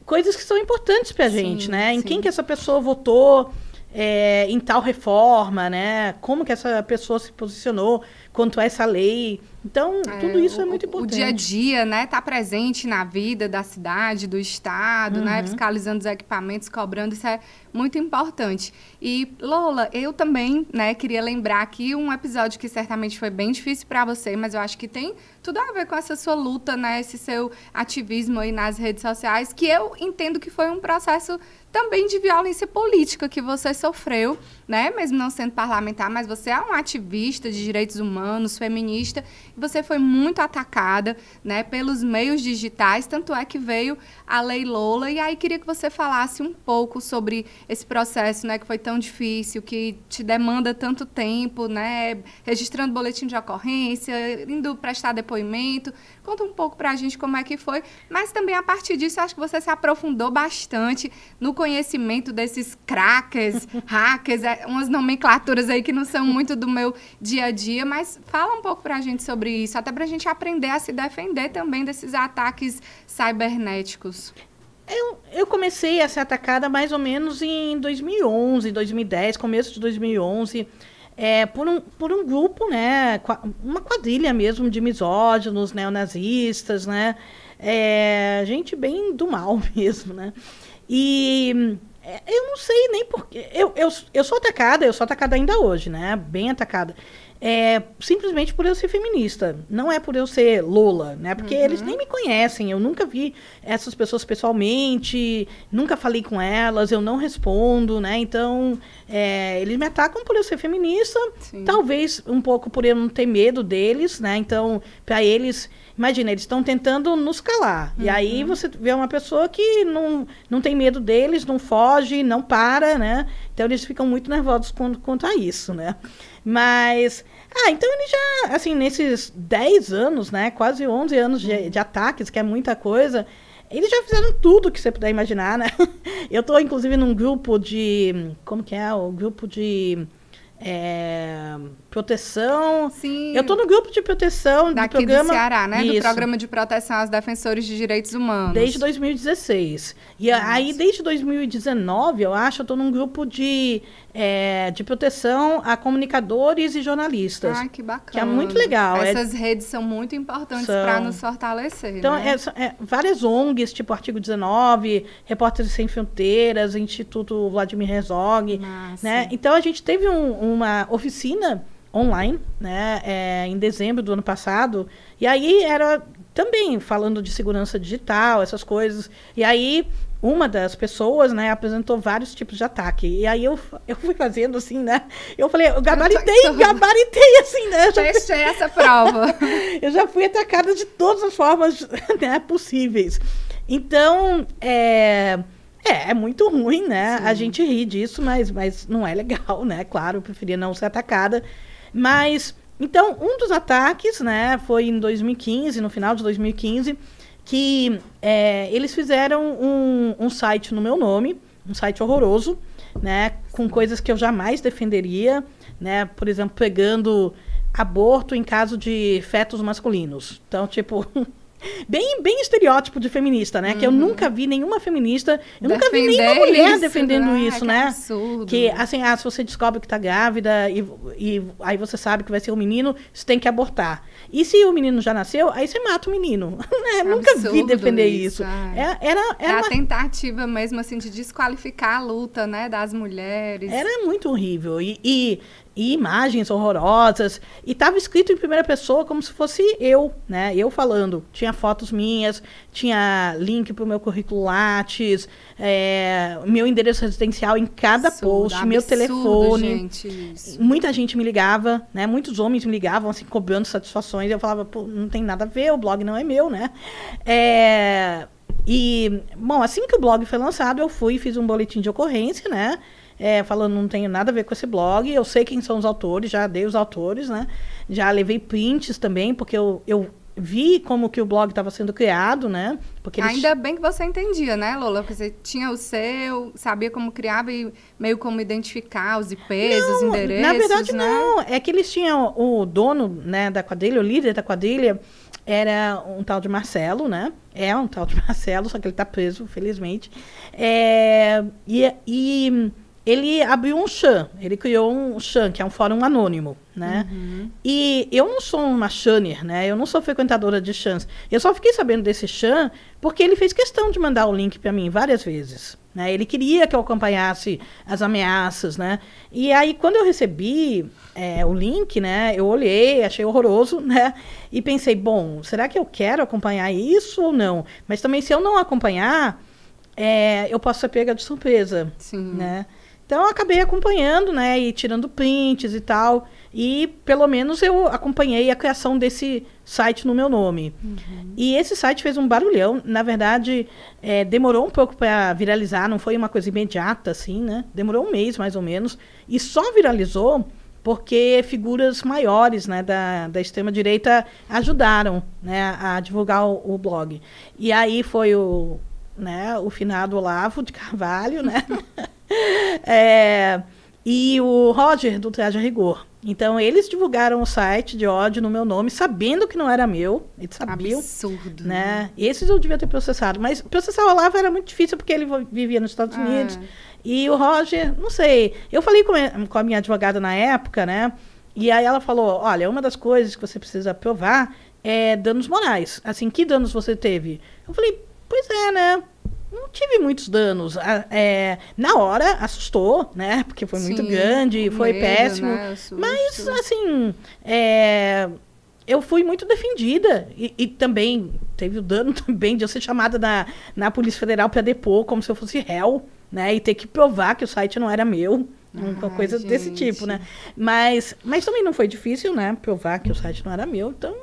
Speaker 1: coisas que são importantes para a gente, né? Em sim. quem que essa pessoa votou, é, em tal reforma, né? Como que essa pessoa se posicionou, quanto a essa lei.
Speaker 2: Então, é, tudo isso o, é muito importante. O dia a dia, né? Tá presente na vida da cidade, do estado, né, uhum. né? Fiscalizando os equipamentos, cobrando, isso é muito importante. E Lola, eu também, né, queria lembrar aqui um episódio que certamente foi bem difícil para você, mas eu acho que tem tudo a ver com essa sua luta, né, esse seu ativismo aí nas redes sociais, que eu entendo que foi um processo também de violência política que você sofreu, né, mesmo não sendo parlamentar, mas você é um ativista de direitos humanos anos, feminista, e você foi muito atacada né, pelos meios digitais, tanto é que veio a Lei Lola, e aí queria que você falasse um pouco sobre esse processo né, que foi tão difícil, que te demanda tanto tempo, né, registrando boletim de ocorrência, indo prestar depoimento, Conta um pouco para a gente como é que foi, mas também a partir disso acho que você se aprofundou bastante no conhecimento desses crackers, hackers, é, umas nomenclaturas aí que não são muito do meu dia a dia, mas fala um pouco para a gente sobre isso, até para a gente aprender a se defender também desses ataques cibernéticos.
Speaker 1: Eu, eu, comecei a ser atacada mais ou menos em 2011, 2010, começo de 2011 é, por, um, por um grupo, né, uma quadrilha mesmo de misóginos, neonazistas, né, é, gente bem do mal mesmo, né. E é, eu não sei nem porque. Eu, eu, eu sou atacada, eu sou atacada ainda hoje, né? Bem atacada é, simplesmente por eu ser feminista. Não é por eu ser Lola, né? Porque uhum. eles nem me conhecem. Eu nunca vi essas pessoas pessoalmente, nunca falei com elas, eu não respondo, né? Então, é, eles me atacam por eu ser feminista, Sim. talvez um pouco por eu não ter medo deles, né? Então, para eles. Imagina, eles estão tentando nos calar. Uhum. E aí você vê uma pessoa que não, não tem medo deles, não foge, não para, né? Então eles ficam muito nervosos quanto a isso, né? Mas. Ah, então ele já, assim, nesses 10 anos, né? Quase 11 anos de, de ataques, que é muita coisa. Eles já fizeram tudo que você puder imaginar, né? Eu tô, inclusive, num grupo de. Como que é? O grupo de. É, proteção. Sim. Eu tô no grupo de proteção Daqui do programa. do Ceará, né? Isso. Do programa de
Speaker 2: proteção aos defensores de direitos humanos. Desde
Speaker 1: 2016. E Nossa. aí, desde 2019, eu acho, eu tô num grupo de, é, de proteção a comunicadores e jornalistas. Ah, que bacana. Que é muito legal. É Essas é...
Speaker 2: redes são muito importantes para nos fortalecer. Então, né?
Speaker 1: é, é várias ONGs, tipo Artigo 19, Repórteres Sem Fronteiras, Instituto Vladimir Herzog. Nossa. Ah, né? Então, a gente teve um, uma oficina online, né, é, em dezembro do ano passado. E aí era também falando de segurança digital, essas coisas. E aí uma das pessoas, né, apresentou vários tipos de ataque. E aí eu, eu fui fazendo assim, né? Eu falei, eu gabaritei, tá, tá. gabaritei assim, né? Já Fechei essa prova. eu já fui atacada de todas as formas né, possíveis. Então, é... É, é muito ruim, né? Sim. A gente ri disso, mas, mas não é legal, né? Claro, eu preferia não ser atacada. Mas, então, um dos ataques, né, foi em 2015, no final de 2015, que é, eles fizeram um, um site no meu nome, um site horroroso, né, com coisas que eu jamais defenderia, né, por exemplo, pegando aborto em caso de fetos masculinos. Então, tipo, bem, bem estereótipo de feminista, né? Uhum. Que eu uhum. nunca vi nenhuma feminista, eu Defender nunca vi nenhuma mulher isso, né? defendendo né? isso, que né?
Speaker 2: Absurdo. Que
Speaker 1: assim, ah, se você descobre que tá grávida e, e aí você sabe que vai ser um menino, você tem que abortar. E se o menino já nasceu, aí você mata o menino. Né? Nunca vi defender isso. isso. É,
Speaker 2: era, era, era é uma... tentativa mesmo assim de desqualificar a luta, né, das mulheres. Era muito
Speaker 1: horrível e, e e imagens horrorosas. E estava escrito em primeira pessoa como se fosse eu, né? Eu falando. Tinha fotos minhas, tinha link para o meu currículo Lattes, é, meu endereço residencial em cada absurdo, post, absurdo, meu telefone.
Speaker 2: Gente,
Speaker 1: Muita gente me ligava, né? Muitos homens me ligavam, assim, cobrando satisfações. Eu falava, pô, não tem nada a ver, o blog não é meu, né? É... E, bom, assim que o blog foi lançado, eu fui e fiz um boletim de ocorrência, né? é, falando não tenho nada a ver com esse blog. Eu sei quem são os autores, já dei os autores, né? Já levei prints também, porque eu, eu vi como que o blog estava sendo criado, né? Porque Ainda eles...
Speaker 2: bem que você entendia, né, Lola? Porque você tinha o seu, sabia como criava e meio como identificar os IPs, não, os endereços, Na verdade, né?
Speaker 1: não. É que eles tinham o dono né, da quadrilha, o líder da quadrilha, era um tal de Marcelo, né? É um tal de Marcelo, só que ele está preso, felizmente. É... e... e ele abriu um chan, ele criou um chan, que é um fórum anônimo, né? Uhum. E eu não sou uma chaner, né? Eu não sou frequentadora de chans. Eu só fiquei sabendo desse chan porque ele fez questão de mandar o link para mim várias vezes, né? Ele queria que eu acompanhasse as ameaças, né? E aí quando eu recebi é, o link, né? Eu olhei, achei horroroso, né? E pensei, bom, será que eu quero acompanhar isso ou não? Mas também se eu não acompanhar, é, eu posso ser pega de surpresa, Sim. né? Então eu acabei acompanhando, né, e tirando prints e tal. E pelo menos eu acompanhei a criação desse site no meu nome. Uhum. E esse site fez um barulhão. Na verdade, é, demorou um pouco para viralizar, não foi uma coisa imediata, assim, né? Demorou um mês, mais ou menos. E só viralizou porque figuras maiores né, da, da extrema-direita ajudaram né, a divulgar o, o blog. E aí foi o, né, o finado Olavo de Carvalho, né? é, e o Roger, do Traje a Rigor. Então, eles divulgaram o site de ódio no meu nome, sabendo que não era meu. Eles sabiam. Absurdo. Né? Esses eu devia ter processado. Mas processar o Olavo era muito difícil, porque ele vivia nos Estados é. Unidos. Ah. E o Roger, não sei. Eu falei com a minha advogada na época, né? E aí ela falou: olha, uma das coisas que você precisa provar é danos morais. Assim, que danos você teve? Eu falei: pois é, né? não tive muitos danos. É, na hora, assustou, né? Porque foi muito Sim, grande, foi medo, péssimo. Né? Mas, assim, é, eu fui muito defendida. E, e, também teve o dano também de eu ser chamada na, na Polícia Federal para depor, como se eu fosse réu, né? E ter que provar que o site não era meu. Uma coisa gente. desse tipo, né? Mas, mas também não foi difícil, né? Provar que o site não era meu. Então,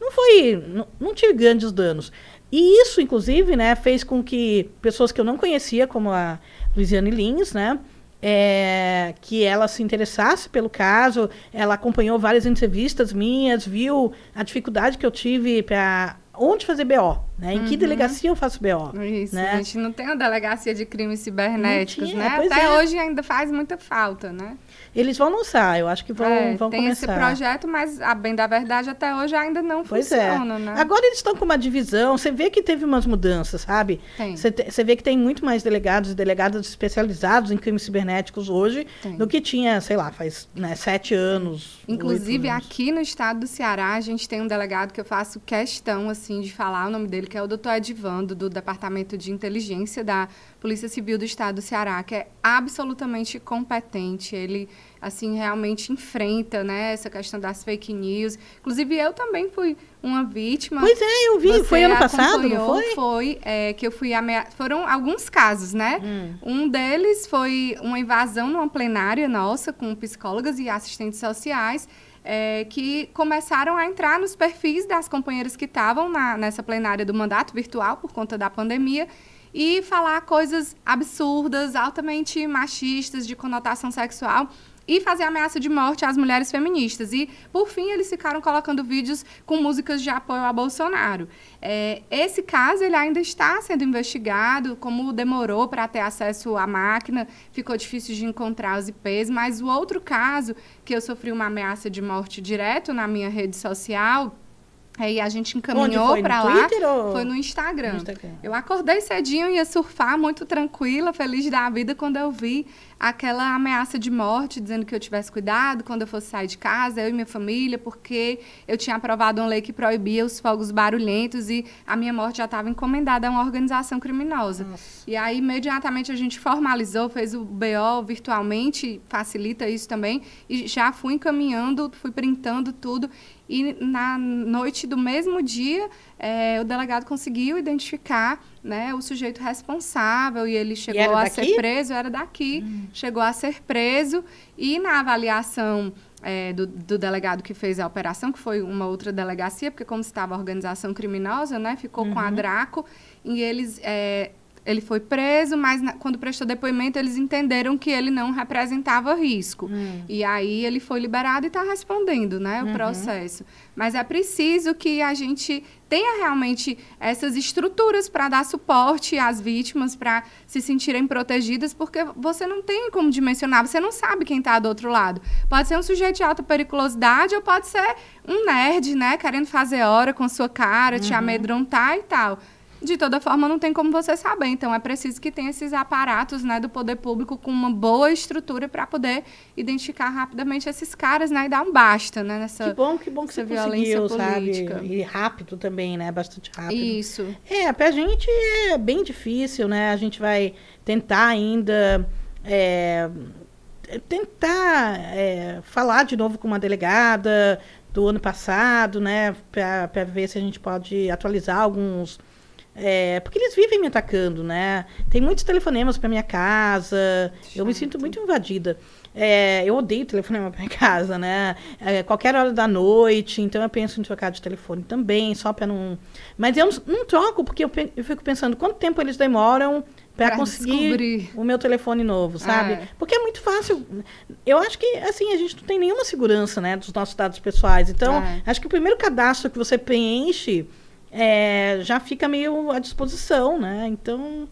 Speaker 1: não foi. Não, não tive grandes danos. E isso, inclusive, né, fez com que pessoas que eu não conhecia, como a Luiziane Lins, né, é, que ela se interessasse pelo caso, ela acompanhou várias entrevistas minhas, viu a dificuldade que eu tive para onde fazer BO, né? Em uhum. que delegacia eu faço BO?
Speaker 2: Isso, né? a gente não tem uma delegacia de crimes cibernéticos, tinha, né? Até é. hoje ainda faz muita falta, né? Eles vão lançar, eu acho que vão, é, vão tem começar. Tem esse projeto, mas a bem da verdade até hoje ainda não pois é. funciona, é. né? Agora
Speaker 1: eles estão com uma divisão, você vê que teve umas mudanças, sabe? Você, você vê que tem muito mais delegados e delegadas especializados em crimes cibernéticos hoje tem. do que tinha, sei lá, faz né, sete anos. Inclusive,
Speaker 2: anos. aqui no estado do Ceará, a gente tem um delegado que eu faço questão, assim, de falar o nome dele, Pública é o doutor Edivando do Departamento de Inteligência da Polícia Civil do Estado do Ceará, que é absolutamente competente. Ele, assim, realmente enfrenta né, essa questão das fake news. Inclusive, eu também fui uma vítima. Pois é, eu vi. Você foi ano passado, não foi? Foi, é, que eu fui ameaçada. Foram alguns casos, né? Hum. Um deles foi uma invasão numa plenária nossa com psicólogas e assistentes sociais é, que começaram a entrar nos perfis das companheiras que estavam nessa plenária do mandato virtual por conta da pandemia e falar coisas absurdas, altamente machistas, de conotação sexual e fazer ameaça de morte às mulheres feministas. E, por fim, eles ficaram colocando vídeos com músicas de apoio a Bolsonaro. É, esse caso ele ainda está sendo investigado, como demorou para ter acesso à máquina, ficou difícil de encontrar os IPs, mas o outro caso, que eu sofri uma ameaça de morte direto na minha rede social, Aí a gente encaminhou para lá. Twitter, ou... Foi no Instagram. no Instagram. Eu acordei cedinho, e ia surfar, muito tranquila, feliz da vida, quando eu vi aquela ameaça de morte, dizendo que eu tivesse cuidado quando eu fosse sair de casa, eu e minha família, porque eu tinha aprovado uma lei que proibia os fogos barulhentos e a minha morte já estava encomendada a uma organização criminosa. Nossa. E aí, imediatamente, a gente formalizou, fez o BO virtualmente, facilita isso também, e já fui encaminhando, fui printando tudo. E na noite do mesmo dia, é, o delegado conseguiu identificar né, o sujeito responsável e ele chegou e a ser preso, era daqui, hum. chegou a ser preso. E na avaliação é, do, do, delegado que fez a operação, que foi uma outra delegacia, porque como estava a organização criminosa, né, ficou uhum. com a uhum. Draco, e eles é, ele foi preso, mas na, quando prestou depoimento, eles entenderam que ele não representava risco. Hum. E aí ele foi liberado e está respondendo né, o uhum. processo. Mas é preciso que a gente tenha realmente essas estruturas para dar suporte às vítimas, para se sentirem protegidas, porque você não tem como dimensionar, você não sabe quem está do outro lado. Pode ser um sujeito de alta periculosidade ou pode ser um nerd, né, querendo fazer hora com sua cara, uhum. te amedrontar e tal. De toda forma, não tem como você saber. Então, é preciso que tenha esses aparatos né, do poder público com uma boa estrutura para poder identificar rapidamente esses caras né, e dar um basta né, nessa Que bom que, bom que você violência política. Sabe?
Speaker 1: E rápido também, né? Bastante rápido. Isso.
Speaker 2: É, para a gente é bem difícil,
Speaker 1: né? A gente vai tentar ainda... É, tentar é, falar de novo com uma delegada do ano passado, né? Para ver se a gente pode atualizar alguns é, porque eles vivem me atacando, né? Tem muitos telefonemas para minha casa. Chato. Eu me sinto muito invadida. É, eu odeio telefonema para minha casa, né? É, qualquer hora da noite, então eu penso em trocar de telefone também, só para não. Mas eu não, troco porque eu, eu, fico pensando quanto tempo eles demoram para conseguir descobrir. o meu telefone novo, sabe? Ah. É. Porque é muito fácil. Eu acho que assim a gente não tem nenhuma segurança, né, dos nossos dados pessoais. Então ah. É. acho que o primeiro cadastro que você preenche é, já fica meio à disposição, né? Então,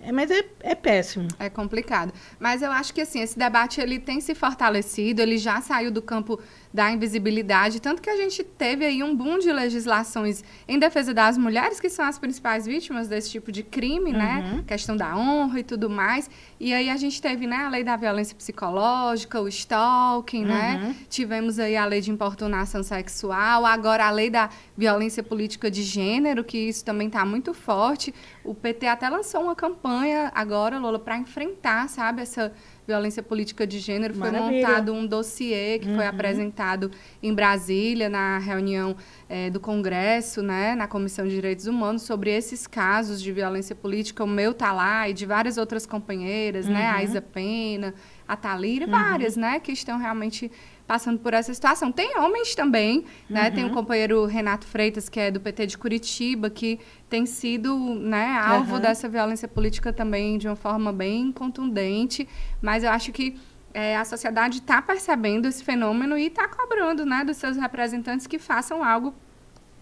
Speaker 2: é, mas é, é péssimo. É complicado. Mas eu acho que assim, esse debate ele tem se fortalecido, ele já saiu do campo da invisibilidade. Tanto que a gente teve aí um boom de legislações em defesa das mulheres, que são as principais vítimas desse tipo de crime, né? uhum. né? Questão da honra e tudo mais. E aí a gente teve, né, a lei da violência psicológica, o stalking, né? uhum. né? Tivemos aí a lei de importunação sexual, agora a lei da violência política de gênero, que isso também está muito forte. O PT até lançou uma campanha agora, Lola, para enfrentar, sabe, essa violência política de gênero. Maravilha. Foi montado um dossiê que uhum. foi apresentado em Brasília, na reunião é, do Congresso, né, na Comissão de Direitos Humanos, sobre esses casos de violência política. O meu está lá e de várias outras companheiras, uhum. né, a uhum. Isa Pena, a Talira, uhum. várias, né, que estão realmente passando por essa situação. Tem homens também, né? Uhum. Tem o uhum. companheiro Renato Freitas, que é do PT de Curitiba, que tem sido né, alvo uhum. dessa violência política também de uma forma bem contundente. Mas eu acho que é, a sociedade está percebendo esse fenômeno e está cobrando né, dos seus representantes que façam algo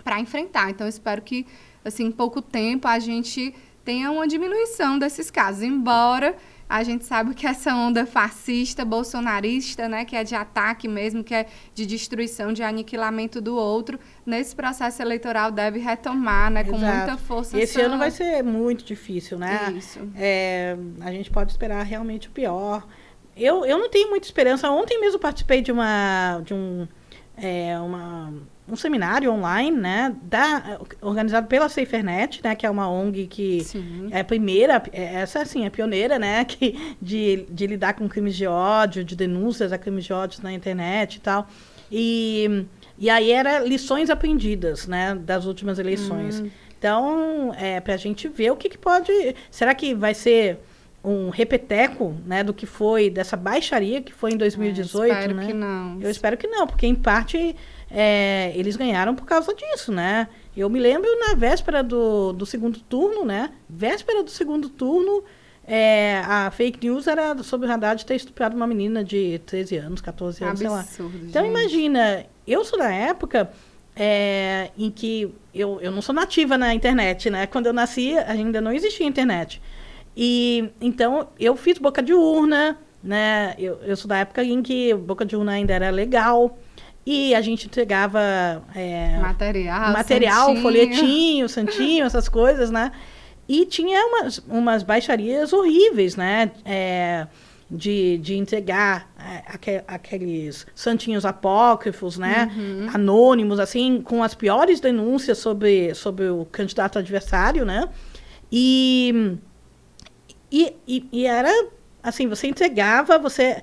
Speaker 2: para enfrentar. Então, espero que, assim, em pouco tempo, a gente tenha uma diminuição desses casos. Embora a gente sabe que essa onda fascista, bolsonarista, né, que é de ataque mesmo, que é de destruição, de aniquilamento do outro, nesse processo eleitoral deve retomar, né, com Exato. muita força. E esse ano vai
Speaker 1: ser muito difícil, né? Isso. É, a gente pode esperar realmente o pior. Eu, eu não tenho muita esperança. Ontem mesmo participei de uma de um é, uma um seminário online, né, da, organizado pela SaferNet, né, que é uma ONG que Sim. é a primeira, é, essa assim, é pioneira, né, que, de, de lidar com crimes de ódio, de denúncias a crimes de ódio na internet e tal. E, e aí era lições aprendidas, né, das últimas eleições. Hum. Então, é para a gente ver o que, que pode... Será que vai ser um repeteco, né, do que foi dessa baixaria que foi em 2018, é, espero né? que não. Eu espero que não, porque em parte é, eles ganharam por causa disso, né? Eu me lembro na véspera do, do segundo turno, né? Véspera do segundo turno, é, a fake news era sobre o radar de ter estuprado uma menina de 13 anos, 14 anos, Absurdo, sei lá. Então imagina, eu sou da época é, em que eu, eu não sou nativa na internet, né? Quando eu nasci, ainda não existia internet. E então eu fiz boca de urna, né? Eu, eu sou da época em que boca de urna ainda era legal. E a gente entregava é, material, material santinho. folhetinho, santinho, essas coisas, né? E tinha umas, umas baixarias horríveis, né? É, de, de entregar é, aqueles santinhos apócrifos, né? Uhum. Anônimos, assim, com as piores denúncias sobre, sobre o candidato adversário, né? E, e, e, e era assim, você entregava, você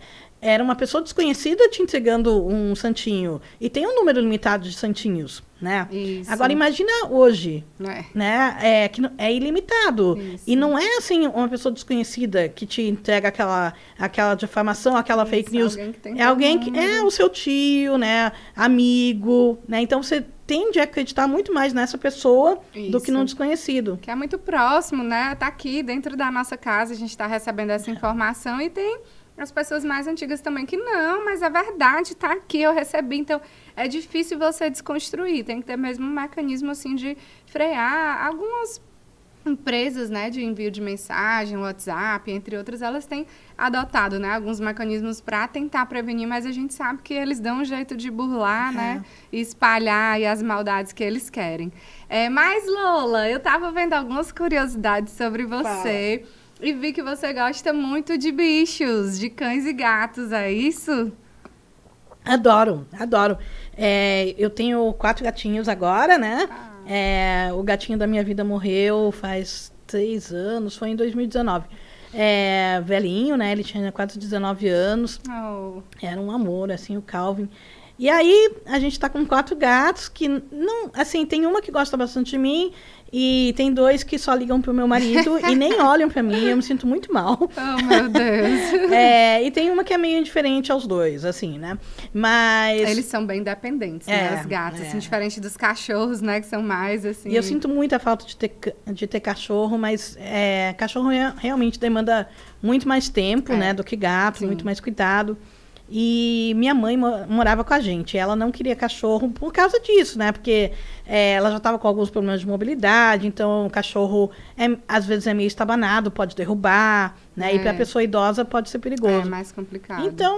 Speaker 1: era uma pessoa desconhecida te entregando um santinho. E tem um número limitado de santinhos, né? Isso. Agora imagina hoje, é. né? É, que é ilimitado. Isso. E não é assim uma pessoa desconhecida que te entrega aquela, aquela difamação, aquela Isso, fake news. Alguém é alguém que é o seu tio, né? Amigo, né? Então você tende a acreditar
Speaker 2: muito mais nessa pessoa Isso. do que num desconhecido. Que é muito próximo, né? Tá aqui dentro da nossa casa, a gente está recebendo essa informação e tem as pessoas mais antigas também que não, mas a verdade está aqui, eu recebi. Então, é difícil você desconstruir. Tem que ter mesmo um mecanismo assim de frear algumas empresas, né, de envio de mensagem, WhatsApp, entre outras, elas têm adotado, né, alguns mecanismos para tentar prevenir, mas a gente sabe que eles dão um jeito de burlar, é. né, e espalhar e as maldades que eles querem. É, mas Lola, eu estava vendo algumas curiosidades sobre você. Fala. E vi que você gosta muito de bichos, de cães e gatos, é isso? Adoro, adoro. É, eu tenho quatro gatinhos agora,
Speaker 1: né? Ah. É, o gatinho da minha vida morreu faz três anos, foi em 2019. É, velhinho, né? Ele tinha quase 19 anos. Oh. Era um amor, assim, o Calvin. E aí a gente está com quatro gatos que não, assim, tem uma que gosta bastante de mim e tem dois que só ligam pro meu marido e nem olham para mim, eu me sinto muito mal. Oh, meu Deus. é, e tem uma que é meio diferente aos dois, assim,
Speaker 2: né? Mas eles são bem dependentes, né, é, né, os gatos, é. assim, diferente dos cachorros, né, que são mais assim. E eu sinto
Speaker 1: muita falta de ter, de ter cachorro, mas é, cachorro realmente demanda muito mais tempo, é. né, do que gato, Sim. muito mais cuidado. E minha mãe morava com a gente. Ela não queria cachorro por causa disso, né? Porque é, ela já estava com alguns problemas de mobilidade, então o cachorro é, às vezes é meio estabanado, pode derrubar, né? É. E para a pessoa idosa pode ser perigoso. É mais complicado.
Speaker 2: Então,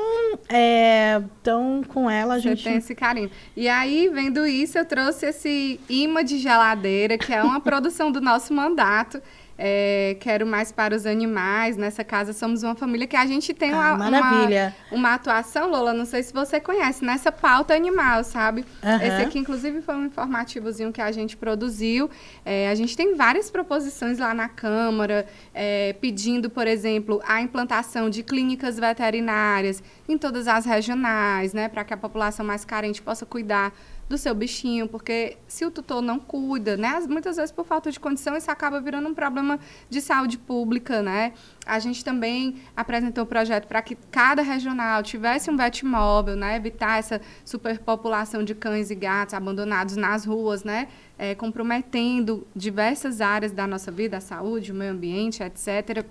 Speaker 2: é, então com ela a gente. Você tem esse carinho. E aí, vendo isso, eu trouxe esse imã de geladeira, que é uma produção do nosso mandato. É, quero mais para os animais. Nessa casa somos uma família que a gente tem ah, uma, maravilha. Uma, uma, atuação, Lola. Não sei se você conhece, nessa pauta animal, sabe? Uhum. Esse aqui, inclusive, foi um informativozinho que a gente produziu. É, a gente tem várias proposições lá na Câmara, é, pedindo, por exemplo, a implantação de clínicas veterinárias em todas as regionais, né? Para que a população mais carente possa cuidar do seu bichinho, porque se o tutor não cuida, né, muitas vezes por falta de condição, isso acaba virando um problema de saúde pública, né? A gente também apresentou o um projeto para que cada regional tivesse um vet móvel, né, evitar essa superpopulação de cães e gatos abandonados nas ruas, né, é, comprometendo diversas áreas da nossa vida, a saúde, o meio ambiente, etc.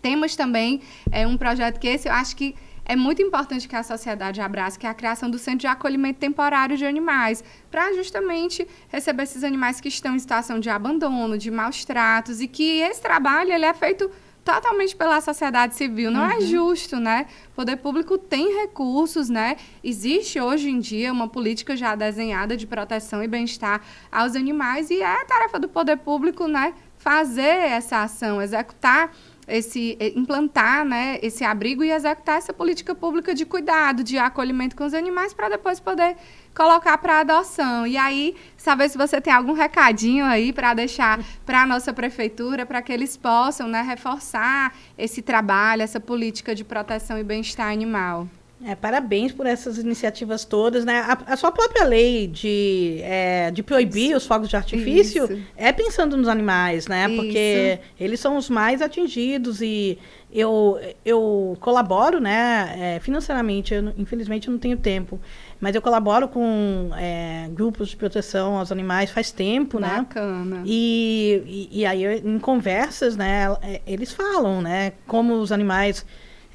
Speaker 2: Temos também é, um projeto que esse, eu acho que é muito importante que a sociedade abrace, que é a criação do centro de acolhimento temporário de animais, para justamente receber esses animais que estão em situação de abandono, de maus tratos, e que esse trabalho ele é feito totalmente pela sociedade civil. Não é uhum. é justo, né? O poder público tem recursos, né? Existe hoje em dia uma política já desenhada de proteção e bem-estar aos animais, e é tarefa do poder público, né? Fazer essa ação, executar esse eh, implantar né, esse abrigo e executar essa política pública de cuidado, de acolhimento com os animais, para depois poder colocar para adoção. E aí, saber se você tem algum recadinho aí para deixar para a nossa prefeitura, para que eles possam né, reforçar esse trabalho, essa política de proteção e bem-estar animal. É,
Speaker 1: parabéns por essas iniciativas todas, né? A, a sua própria lei de, é, de proibir Isso. os fogos de artifício Isso. é pensando nos animais, né? Isso. Porque eles são os mais atingidos e eu, eu colaboro, né? É, financeiramente, eu, infelizmente eu não tenho tempo, mas eu colaboro com é, grupos de proteção aos animais faz tempo, Bacana. né? Bacana. E, e, e aí em conversas, né? É, eles falam, né? Como os animais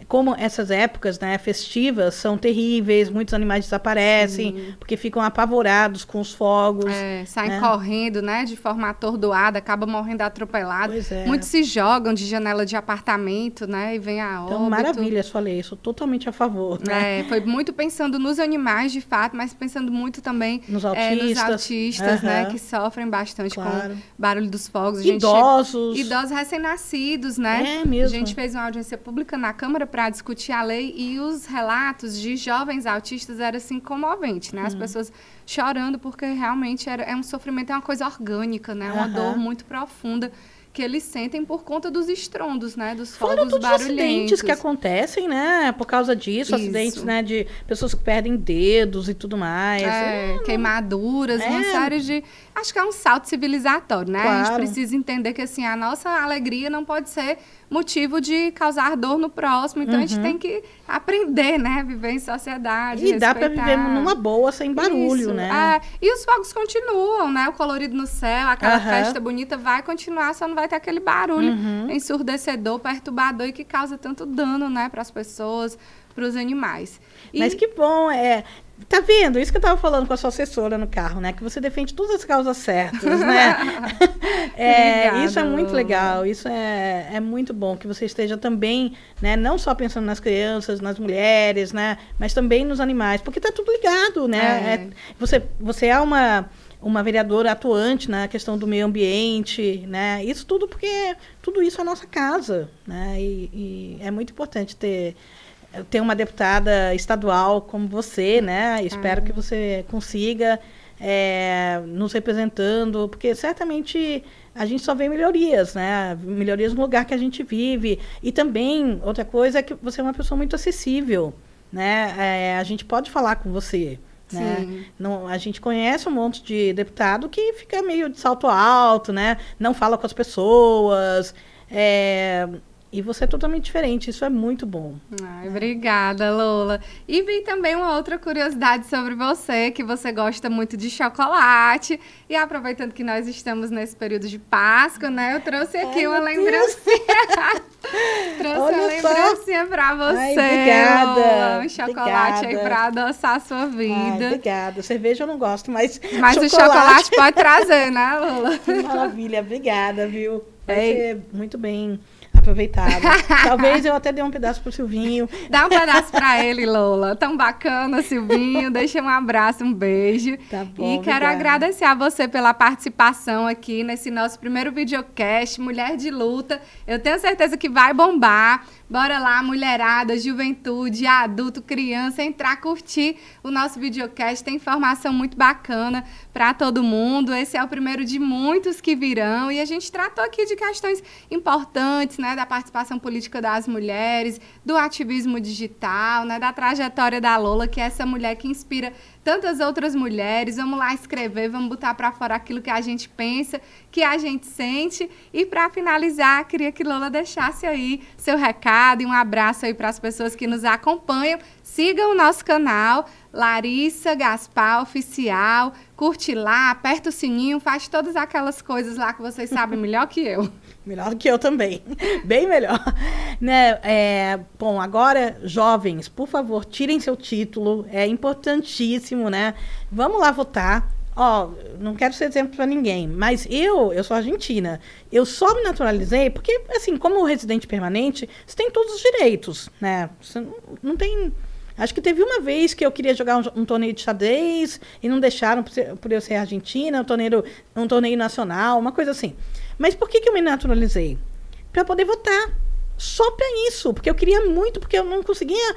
Speaker 1: como essas épocas né, festivas são
Speaker 2: terríveis, muitos animais desaparecem, porque ficam apavorados com os fogos. É, saem né? correndo, né? De forma atordoada, acabam morrendo atropelados. É. Muitos se jogam de janela de apartamento, né? E vem a então, óbito. Então, maravilha
Speaker 1: sua lei, sou totalmente a favor. Né? É, foi
Speaker 2: muito pensando nos animais, de fato, mas pensando muito também nos autistas, é, nos autistas né? Que sofrem bastante claro. com o barulho dos fogos. idosos. Idosos recém-nascidos, né? É mesmo. A gente fez uma audiência pública na Câmara para discutir a lei e os relatos de jovens autistas era assim comovente, né? As hum. pessoas chorando porque realmente era, é um sofrimento, é uma coisa orgânica, né? Uma dor muito profunda que eles sentem por conta dos estrondos, né? Dos fogos barulhentos. acidentes que
Speaker 1: acontecem, né? Por causa disso, Isso. acidentes, né? De
Speaker 2: pessoas que perdem dedos e tudo mais. É, é, queimaduras, é. uma série de... Acho que é um salto civilizatório, né? Claro. A gente precisa entender que, assim, a nossa alegria não pode ser motivo de causar dor no próximo. Então uhum. a gente uhum. tem que aprender, né? Viver em sociedade. E respeitar. dá para viver numa boa, sem barulho, Isso. né? É. E os fogos continuam, né? O colorido no céu, aquela uhum. festa bonita vai continuar, só não vai ter aquele barulho uhum. ensurdecedor, perturbador e que causa tanto dano, né, para as pessoas, para os animais. E... Mas que bom, é. Tá vendo? Isso que eu estava falando com a sua assessora no carro, né? Que você defende todas as causas
Speaker 1: certas, né? é, isso é muito legal, isso é, é muito bom que você esteja também, né? Não só pensando nas crianças, nas mulheres, né? Mas também nos animais, porque tá tudo ligado, né? É. é você, você é uma uma vereadora atuante na questão do meio ambiente, né? Isso tudo porque tudo isso é nossa casa, né? E, e é muito importante ter ter uma deputada estadual como você, né? Espero ah. que você consiga é, nos representando, porque certamente a gente só vê melhorias, né? Melhorias no lugar que a gente vive. E também, outra coisa é que você é uma pessoa muito acessível, né? É, a gente pode falar com você. Né? Não, a gente conhece um monte de deputado que fica meio de salto alto, né? Não fala com as pessoas. É, e você é totalmente diferente, isso é muito bom.
Speaker 2: Ai, obrigada, Lola. E vi também uma outra curiosidade sobre você, que você gosta muito de chocolate. E aproveitando que nós estamos nesse período de Páscoa, né? Eu trouxe aqui Ai, uma lembrancinha.
Speaker 1: trouxe Olha uma lembrancinha
Speaker 2: só. pra você. Ai, obrigada. Lola. Um chocolate obrigada. aí pra
Speaker 1: adoçar a sua vida. Ai, obrigada. Cerveja eu não gosto, mas. Mas chocolate. o chocolate pode trazer, né, Lola? Que maravilha, obrigada, viu? Vai Ei. ser muito bem
Speaker 2: aproveitado. Talvez eu até dê um pedaço pro Silvinho. Dá um pedaço para ele, Lola. Tão bacana, Silvinho. Deixa um abraço, um beijo. Tá bom. E quero obrigada. agradecer a você pela participação aqui nesse nosso primeiro videocast, Mulher de Luta. Eu tenho certeza que vai bombar. Bora lá, mulherada, juventude, adulto, criança, entrar, curtir o nosso videocast. Tem informação muito bacana para todo mundo. Esse é o primeiro de muitos que virão e a gente tratou aqui de questões importantes, né, da participação política das mulheres, do ativismo digital, né, da trajetória da Lola, que é essa mulher que inspira tantas outras mulheres. Vamos lá escrever, vamos botar para fora aquilo que a gente pensa, que a gente sente. E para finalizar, queria que Lola deixasse aí seu recado e um abraço aí para as pessoas que nos acompanham. Sigam o nosso canal Larissa Gaspar Oficial curte lá, aperta o sininho, faz todas aquelas coisas lá que vocês sabem melhor que eu.
Speaker 1: Melhor que eu também. Bem melhor. Né? É, bom, agora, jovens, por favor, tirem seu título. É importantíssimo, né? Vamos lá votar. Ó, não quero ser exemplo para ninguém, mas eu, eu sou argentina. Eu só me naturalizei porque, assim, como residente permanente, você tem todos os direitos, né? Você não, não tem Acho que teve uma vez que eu queria jogar um, um torneio de xadrez e não deixaram por, ser, por eu ser argentina, um torneio, um torneio nacional, uma coisa assim. Mas por que, que eu me naturalizei? Para poder votar. Só para isso, porque eu queria muito, porque eu não conseguia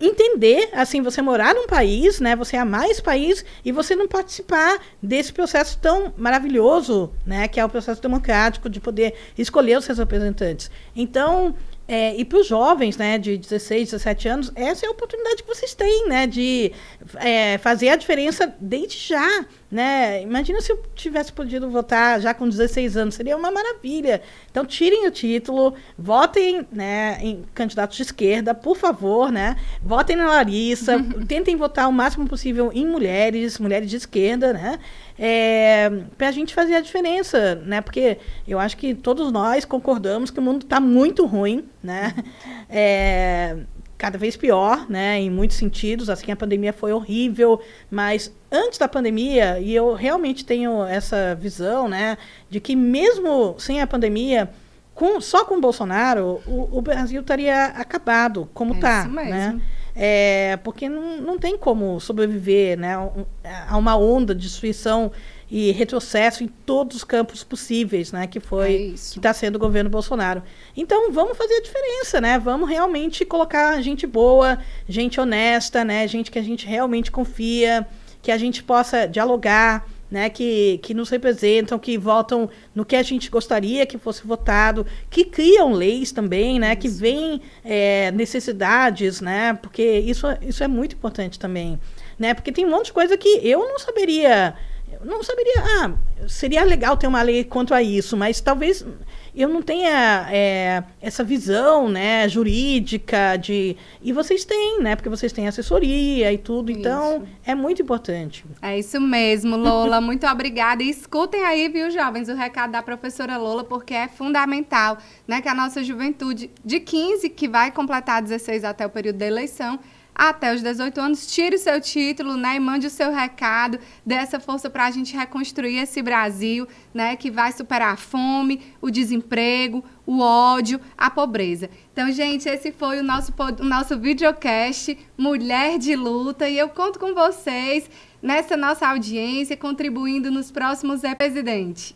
Speaker 1: entender, assim, você morar num país, né, você amar esse país e você não participar desse processo tão maravilhoso, né, que é o processo democrático de poder escolher os seus representantes. Então, é, e para os jovens, né, de 16, 17 anos, essa é a oportunidade que vocês têm, né, de é, fazer a diferença desde já, né? Imagina se eu tivesse podido votar já com 16 anos, seria uma maravilha. Então tirem o título, votem, né, em candidatos de esquerda, por favor, né? Votem na Larissa, tentem votar o máximo possível em mulheres, mulheres de esquerda, né? é, para a gente fazer a diferença, né? Porque eu acho que todos nós concordamos que o mundo está muito ruim, né? É, cada vez pior, né, em muitos sentidos, assim a pandemia foi horrível, mas antes da pandemia, e eu realmente tenho essa visão, né, de que mesmo sem a pandemia, com, só com o Bolsonaro, o, o Brasil estaria acabado, como está, é tá, né? É, porque não, não tem como sobreviver né, a uma onda de destruição e retrocesso em todos os campos possíveis, né? Que foi é que está sendo o governo Bolsonaro. Então vamos fazer a diferença, né? Vamos realmente colocar gente boa, gente honesta, né? Gente que a gente realmente confia, que a gente possa dialogar, né, que, que nos representam, que votam no que a gente gostaria que fosse votado, que criam leis também, né, que veem é, necessidades, né, porque isso, é, isso é muito importante também, né, porque tem um monte de coisa que eu não saberia, não saberia, ah, seria legal ter uma lei quanto a isso, mas talvez eu não tenha é, essa visão né, jurídica de. E vocês têm, né? Porque vocês têm assessoria e tudo. Então isso. Então, é muito importante.
Speaker 2: É isso mesmo, Lola. muito obrigada. E escutem aí, viu, jovens, o recado da professora Lola, porque é fundamental né, que a nossa juventude de 15, que vai completar 16 até o período da eleição, até os 18 anos. Tire o seu título, né? E mande o seu recado, dê essa força para a gente reconstruir esse Brasil, né? Que vai superar a fome, o desemprego, o ódio, a pobreza. Então, gente, esse foi o nosso, o nosso videocast Mulher de Luta. E eu conto com vocês nessa nossa audiência, contribuindo nos próximos é presidente.